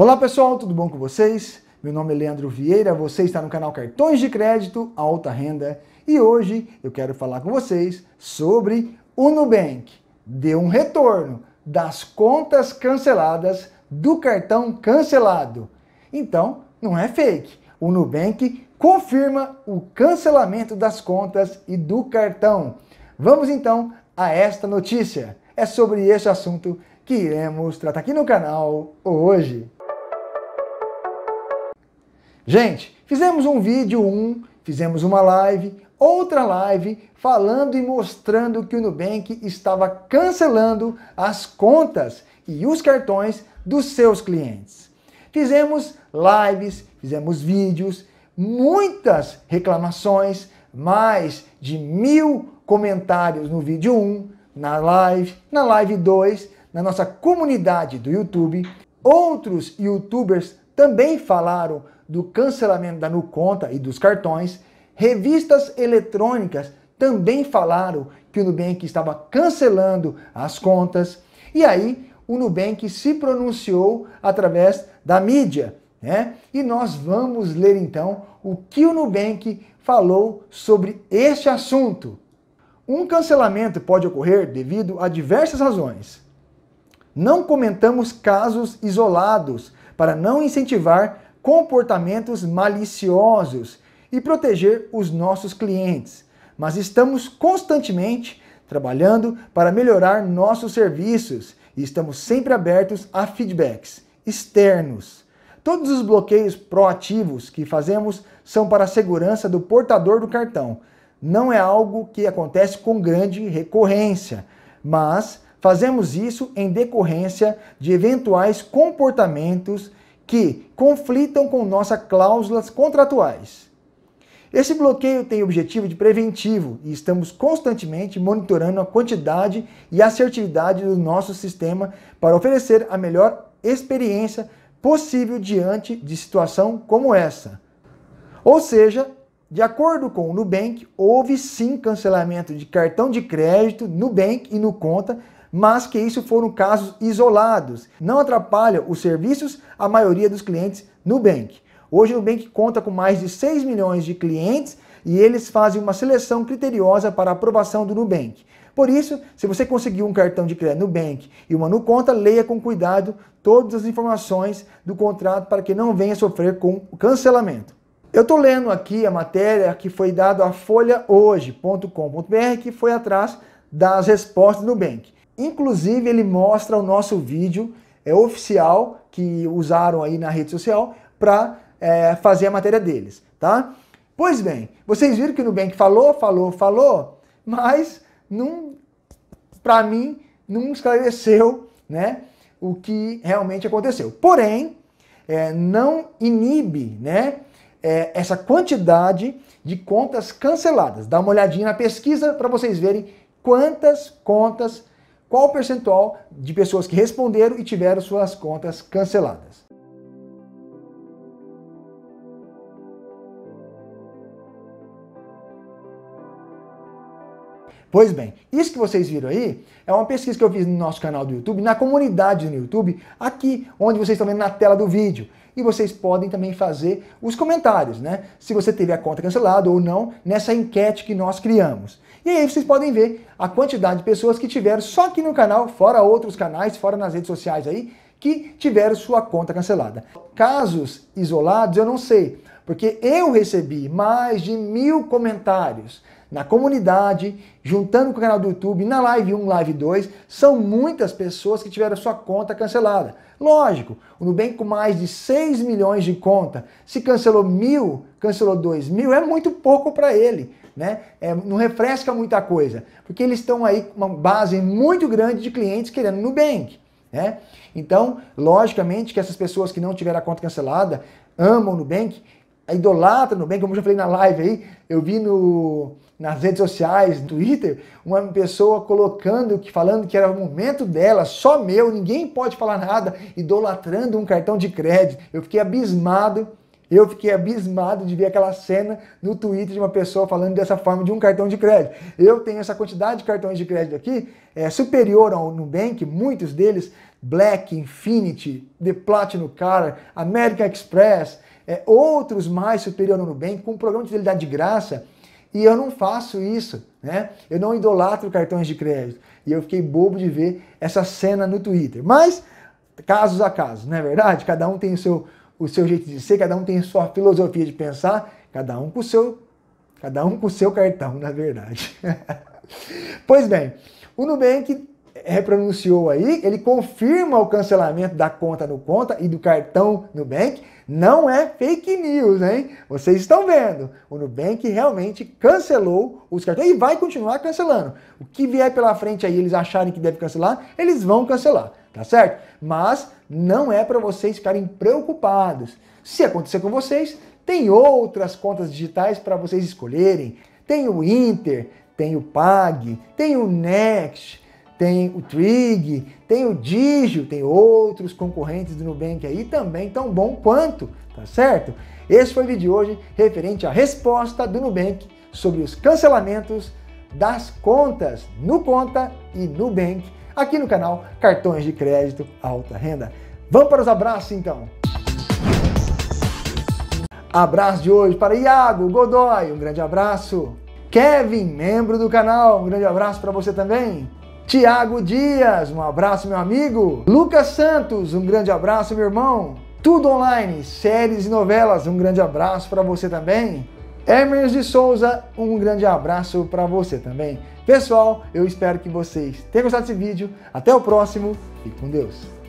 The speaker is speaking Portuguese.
Olá pessoal, tudo bom com vocês? Meu nome é Leandro Vieira, você está no canal Cartões de Crédito Alta Renda e hoje eu quero falar com vocês sobre o Nubank. Deu um retorno das contas canceladas do cartão cancelado. Então, não é fake. O Nubank confirma o cancelamento das contas e do cartão. Vamos então a esta notícia. É sobre este assunto que iremos tratar aqui no canal hoje. Gente, fizemos um vídeo um, fizemos uma live, outra live falando e mostrando que o Nubank estava cancelando as contas e os cartões dos seus clientes. Fizemos lives, fizemos vídeos, muitas reclamações, mais de mil comentários no vídeo 1, na live, na live 2, na nossa comunidade do YouTube. Outros youtubers também falaram do cancelamento da Nuconta e dos cartões, revistas eletrônicas também falaram que o Nubank estava cancelando as contas. E aí o Nubank se pronunciou através da mídia, né? E nós vamos ler então o que o Nubank falou sobre este assunto. Um cancelamento pode ocorrer devido a diversas razões. Não comentamos casos isolados para não incentivar comportamentos maliciosos e proteger os nossos clientes. Mas estamos constantemente trabalhando para melhorar nossos serviços e estamos sempre abertos a feedbacks externos. Todos os bloqueios proativos que fazemos são para a segurança do portador do cartão. Não é algo que acontece com grande recorrência, mas fazemos isso em decorrência de eventuais comportamentos que conflitam com nossas cláusulas contratuais. Esse bloqueio tem o objetivo de preventivo e estamos constantemente monitorando a quantidade e assertividade do nosso sistema para oferecer a melhor experiência possível diante de situação como essa. Ou seja, de acordo com o Nubank, houve sim cancelamento de cartão de crédito, Nubank e no conta mas que isso foram casos isolados. Não atrapalha os serviços à maioria dos clientes Nubank. Hoje o Nubank conta com mais de 6 milhões de clientes e eles fazem uma seleção criteriosa para aprovação do Nubank. Por isso, se você conseguiu um cartão de crédito Nubank e uma Nuconta, leia com cuidado todas as informações do contrato para que não venha sofrer com cancelamento. Eu estou lendo aqui a matéria que foi dada à folhahoje.com.br, que foi atrás das respostas do Nubank. Inclusive, ele mostra o nosso vídeo é, oficial que usaram aí na rede social para é, fazer a matéria deles, tá? Pois bem, vocês viram que o Nubank falou, falou, falou, mas não, para mim, não esclareceu, né, o que realmente aconteceu. Porém, é, não inibe, né, é, essa quantidade de contas canceladas. Dá uma olhadinha na pesquisa para vocês verem quantas contas canceladas qual o percentual de pessoas que responderam e tiveram suas contas canceladas. Pois bem, isso que vocês viram aí é uma pesquisa que eu fiz no nosso canal do YouTube, na comunidade do YouTube, aqui onde vocês estão vendo na tela do vídeo. E vocês podem também fazer os comentários, né? Se você teve a conta cancelada ou não, nessa enquete que nós criamos. E aí vocês podem ver a quantidade de pessoas que tiveram só aqui no canal, fora outros canais, fora nas redes sociais aí, que tiveram sua conta cancelada. Casos isolados eu não sei, porque eu recebi mais de mil comentários na comunidade, juntando com o canal do YouTube, na live 1, live 2, são muitas pessoas que tiveram sua conta cancelada. Lógico, o Nubank com mais de 6 milhões de conta, se cancelou mil, cancelou 2 mil, é muito pouco para ele. Né? É, não refresca muita coisa, porque eles estão aí com uma base muito grande de clientes querendo Nubank. Né? Então, logicamente que essas pessoas que não tiveram a conta cancelada amam o Nubank, idolatram o Nubank, como eu já falei na live aí, eu vi no, nas redes sociais, no Twitter, uma pessoa colocando, que falando que era o momento dela, só meu, ninguém pode falar nada, idolatrando um cartão de crédito. Eu fiquei abismado, eu fiquei abismado de ver aquela cena no Twitter de uma pessoa falando dessa forma de um cartão de crédito. Eu tenho essa quantidade de cartões de crédito aqui, é superior ao Nubank, muitos deles, Black, Infinity, The Platinum Card, American Express, é, outros mais superior ao Nubank, com um programa de fidelidade de graça, e eu não faço isso, né? Eu não idolatro cartões de crédito. E eu fiquei bobo de ver essa cena no Twitter. Mas, casos a casos, não é verdade? Cada um tem o seu, o seu jeito de ser, cada um tem a sua filosofia de pensar, cada um com o seu, cada um com o seu cartão, na verdade. pois bem, o Nubank repronunciou aí, ele confirma o cancelamento da conta no Conta e do cartão Nubank. Não é fake news, hein? Vocês estão vendo. O Nubank realmente cancelou os cartões e vai continuar cancelando. O que vier pela frente aí, eles acharem que deve cancelar, eles vão cancelar, tá certo? Mas não é para vocês ficarem preocupados. Se acontecer com vocês, tem outras contas digitais para vocês escolherem. Tem o Inter, tem o Pag, tem o Next, tem o Trig, tem o Digio, tem outros concorrentes do Nubank aí também tão bom quanto, tá certo? Esse foi o vídeo de hoje referente à resposta do Nubank sobre os cancelamentos das contas no Conta e Nubank aqui no canal Cartões de Crédito Alta Renda. Vamos para os abraços então. Abraço de hoje para Iago Godoy, um grande abraço. Kevin, membro do canal, um grande abraço para você também. Tiago Dias, um abraço, meu amigo. Lucas Santos, um grande abraço, meu irmão. Tudo Online, séries e novelas, um grande abraço para você também. Emerson de Souza, um grande abraço para você também. Pessoal, eu espero que vocês tenham gostado desse vídeo. Até o próximo. e com Deus.